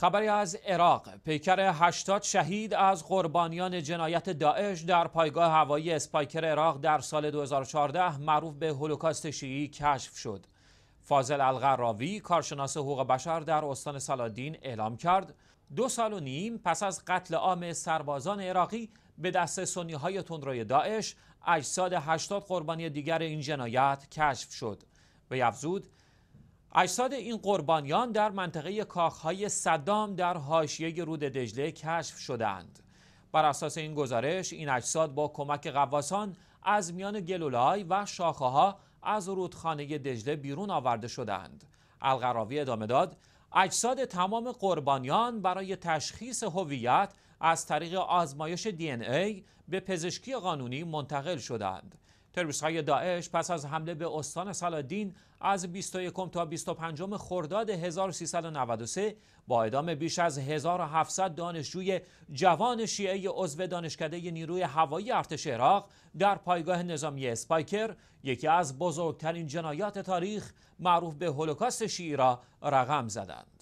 خبری از عراق پیکر 80 شهید از قربانیان جنایت داعش در پایگاه هوایی اسپایکر عراق در سال 2014 معروف به هولوکاست شیعی کشف شد فاضل الغراوی کارشناس حقوق بشر در استان سالادین اعلام کرد دو سال و نیم پس از قتل عام سربازان عراقی به دست سنی های تندروی داعش اجساد 80 قربانی دیگر این جنایت کشف شد به افزود اجساد این قربانیان در منطقه کاخهای صدام در حاشیه رود دجله کشف شدند بر اساس این گزارش این اجساد با کمک قواسان از میان گلولای و شاخه ها از رودخانه دجله بیرون آورده شدند القراوی ادامه داد اجساد تمام قربانیان برای تشخیص هویت از طریق آزمایش دی ای به پزشکی قانونی منتقل شدند تروریست های داعش پس از حمله به استان سلادین از 21 تا 25 خرداد 1393 با اعدام بیش از 1700 دانشجوی جوان شیعه عضو دانشکده نیروی هوایی ارتش عراق در پایگاه نظامی اسپایکر یکی از بزرگترین جنایات تاریخ معروف به هولوکاست شیعی را رقم زدند.